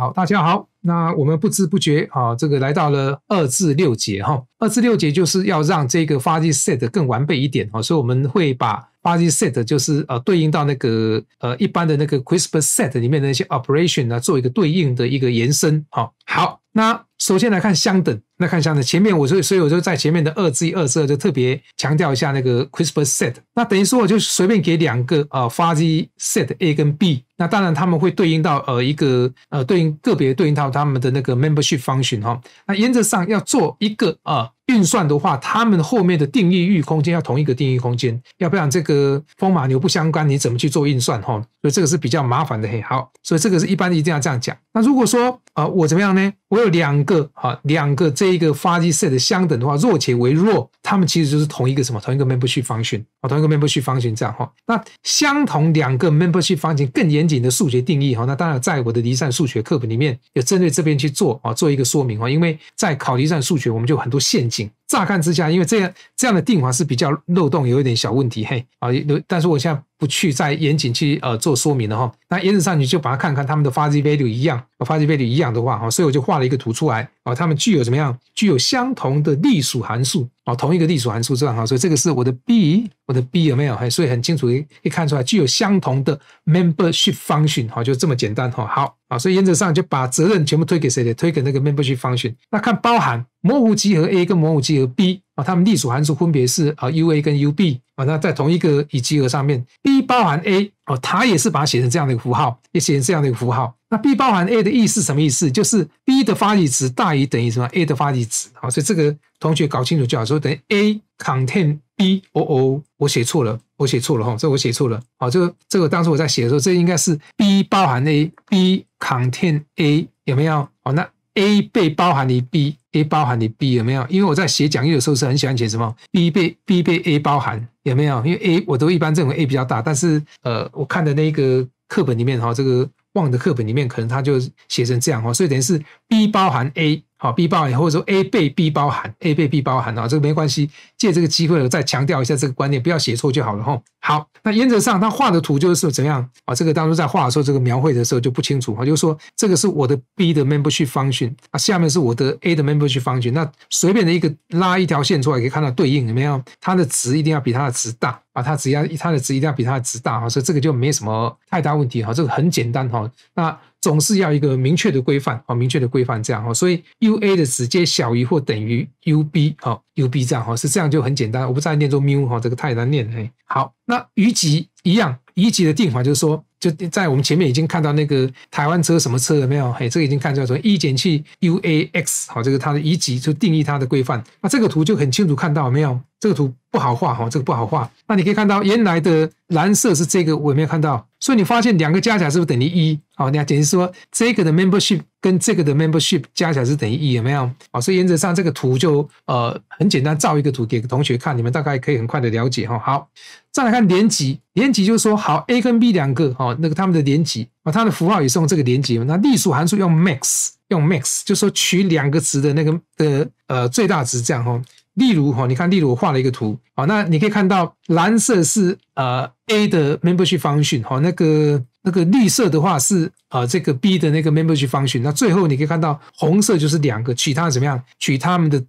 好，大家好。那我们不知不觉啊，这个来到了二至六节哈。二至六节就是要让这个 fuzzy set 更完备一点啊，所以我们会把 fuzzy set 就是呃对应到那个呃一般的那个 crisp r set 里面的那些 operation 呢，做一个对应的一个延伸哈。好，那首先来看相等。那看一下呢，前面我所以所以我就在前面的二、至二、四就特别强调一下那个 CRISPR set。那等于说我就随便给两个啊 fuzzy set A 跟 B。那当然他们会对应到呃一个呃对应个别对应到他们的那个 membership function 哈。那原则上要做一个啊。运算的话，他们后面的定义域空间要同一个定义空间，要不然这个风马牛不相关，你怎么去做运算？哈，所以这个是比较麻烦的嘿。好，所以这个是一般一定要这样讲。那如果说呃我怎么样呢？我有两个啊，两个这一个发际线的 set 相等的话，弱且为弱，它们其实就是同一个什么？同一个 membership 方 n 啊，同一个 membership 方 n 这样哈。那相同两个 membership 方 n 更严谨的数学定义哈，那当然在我的离散数学课本里面有针对这边去做啊，做一个说明啊，因为在考离散数学我们就很多陷阱。乍看之下，因为这样这样的定法是比较漏洞，有一点小问题，嘿，啊，但是我现在。不去再严谨去呃做说明了哈，那原则上你就把它看看，他们的 fuzzy value 一样，啊 fuzzy value 一样的话哈，所以我就画了一个图出来，啊，它们具有怎么样，具有相同的隶属函数，啊，同一个隶属函数这样哈，所以这个是我的 B，我的 B 有没有？所以很清楚可以看出来，具有相同的 membership function 哈，就这么简单哈，好啊，所以原则上就把责任全部推给谁的？推给那个 membership function。那看包含模糊集合 A 跟模糊集合 B。它们隶属函数分别是啊 Ua 跟 Ub 啊，那在同一个已集合上面，B 包含 A 哦，它也是把它写成这样的一个符号，也写成这样的一个符号。那 B 包含 A 的意思什么意思？就是 B 的发力值大于等于什么 A 的发力值啊？所以这个同学搞清楚就好说，等于 A contain B。哦哦，我写错了，我写错了哈，这我写错了。好，这个这个当时我在写的时候，这应该是 B 包含 A，B contain A 有没有？好，那 A 被包含于 B。A 包含你 B 有没有？因为我在写讲义的时候是很喜欢写什么 B 被 B 被 A 包含有没有？因为 A 我都一般认为 A 比较大，但是呃我看的那个课本里面哈，这个忘的课本里面可能它就写成这样哈，所以等于是 B 包含 A。好，B 包含或者说 A 被 B 包含，A 被 B 包含啊，这个没关系。借这个机会，我再强调一下这个观念，不要写错就好了哈。好，那原则上，他画的图就是怎样啊？这个当初在画的时候，这个描绘的时候就不清楚哈，就是说这个是我的 B 的 membership function 啊，下面是我的 A 的 membership function。那随便的一个拉一条线出来，可以看到对应怎么样？它的值一定要比它的值大，把它值要它的值一定要比它的值大啊，所以这个就没什么太大问题哈，这个很简单哈。那总是要一个明确的规范，啊，明确的规范这样哈，所以 U A 的直接小于或等于 U B 哈 U B 这样哈，是这样就很简单。我不知道念作 mu 哈，这个太难念了。好，那余级一样，余级的定法就是说，就在我们前面已经看到那个台湾车什么车了没有？哎，这个已经看出来，从一减去 U A X 好，这个它的余级就定义它的规范。那这个图就很清楚看到没有？这个图不好画哈，这个不好画。那你可以看到原来的。蓝色是这个，我没有看到。所以你发现两个加起来是不是等于一？好，那等于说这个的 membership 跟这个的 membership 加起来是等于一，有没有？好，所以原则上这个图就呃很简单，造一个图给同学看，你们大概可以很快的了解哈。好，再来看连级，连级就是说，好，A 跟 B 两个，哦，那个他们的连级啊，它的符号也是用这个连级，那隶属函数用 max，用 max，就说取两个值的那个的呃最大值这样哈。例如哈，你看，例如我画了一个图，好，那你可以看到蓝色是呃。A 的 membership function 哈，那个那个绿色的话是啊，这个 B 的那个 membership function，那最后你可以看到红色就是两个，取它怎么样？取他们的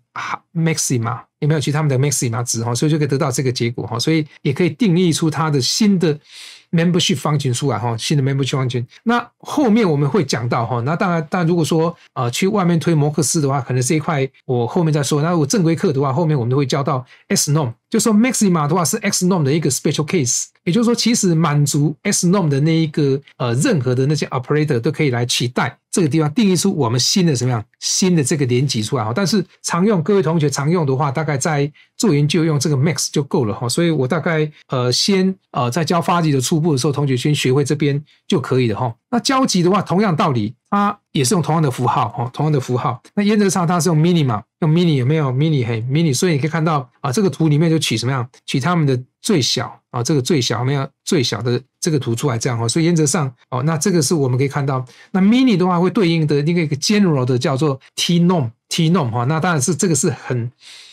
maxima 有没有？取他们的 maxima 值哈，所以就可以得到这个结果哈。所以也可以定义出它的新的 membership function 出来哈，新的 membership function。那后面我们会讲到哈，那当然，但如果说啊去外面推摩克斯的话，可能这一块我后面再说。那我正规课的话，后面我们都会教到 S norm。就说 maxima 的话是 x norm 的一个 special case，也就是说，其实满足 x norm 的那一个呃，任何的那些 operator 都可以来取代这个地方，定义出我们新的什么样新的这个年级出来哈。但是常用各位同学常用的话，大概在做研究用这个 max 就够了哈。所以我大概呃先呃在教发级的初步的时候，同学先学会这边就可以了哈。那交集的话，同样道理，它也是用同样的符号哈，同样的符号。那原则上它是用 minimum。用 mini 有没有 mini 嘿 mini，所以你可以看到啊，这个图里面就取什么样，取他们的。最小啊，这个最小没有最小的这个图出来这样哈，所以原则上哦，那这个是我们可以看到，那 mini 的话会对应的那个一个 general 的叫做 t norm t norm 哈，那当然是这个是很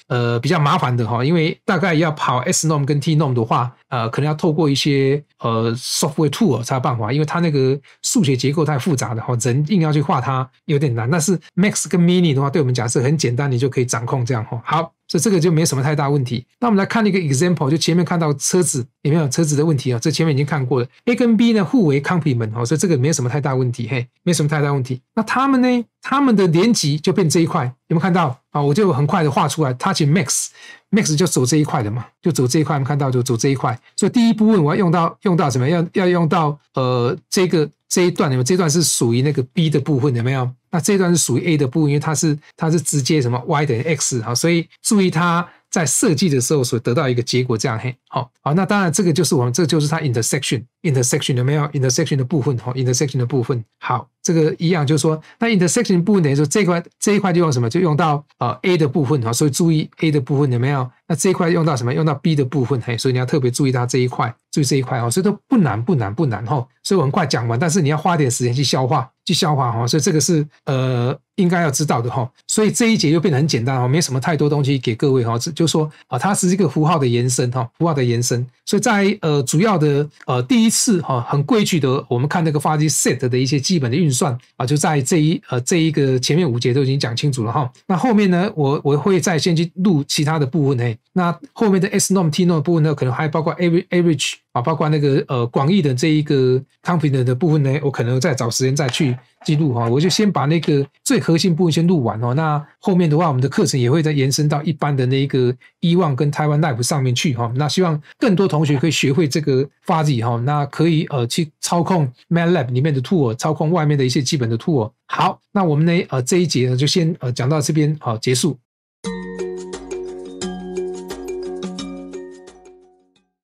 呃比较麻烦的哈，因为大概要跑 s norm 跟 t norm 的话，呃，可能要透过一些呃 software tool 才有办法，因为它那个数学结构太复杂的哈，人硬要去画它有点难。但是 max 跟 mini 的话，对我们假设很简单，你就可以掌控这样哈。好。所以这个就没什么太大问题。那我们来看一个 example，就前面看到车子。有没有车子的问题啊？这前面已经看过了。A 跟 B 呢互为 complement，哦，所以这个没有什么太大问题，嘿，没什么太大问题。那他们呢？他们的连集就变这一块，有没有看到啊？我就很快的画出来。n g max，max 就走这一块的嘛，就走这一块，看到就走这一块。所以第一部分我要用到用到什么？要要用到呃这个这一段有没有？这段是属于那个 B 的部分有没有？那这段是属于 A 的部分，因为它是它是直接什么 y 等于 x 啊，所以注意它。在设计的时候所得到一个结果这样嘿，好好，那当然这个就是我们，这就是它 intersection intersection 有没有 intersection 的部分哈，intersection 的部分，好，这个一样就是说，那 intersection 部分等于说这块这一块就用什么，就用到呃 a 的部分哈，所以注意 a 的部分有没有。那这一块用到什么？用到 B 的部分嘿，所以你要特别注意它这一块，注意这一块哦。所以都不难，不难，不难哈。所以我很快讲完，但是你要花点时间去消化，去消化哈。所以这个是呃应该要知道的哈。所以这一节又变得很简单哈，没什么太多东西给各位哈。只就说啊，它是一个符号的延伸哈，符号的延伸。所以在呃主要的呃第一次哈很规矩的，我们看那个发机 set 的一些基本的运算啊，就在这一呃这一个前面五节都已经讲清楚了哈。那后面呢，我我会再先去录其他的部分嘿。那后面的 s norm t norm 部分呢，可能还包括 average 啊，包括那个呃广义的这一个 confidence 的部分呢，我可能再找时间再去记录哈。我就先把那个最核心部分先录完哦。那后面的话，我们的课程也会再延伸到一般的那一个 e v 跟台跟 Taiwan 上面去哈。那希望更多同学可以学会这个 Fuzzy 哈，那可以呃去操控 Matlab 里面的 tool，操控外面的一些基本的 tool。好，那我们呢呃这一节呢就先呃讲到这边好结束。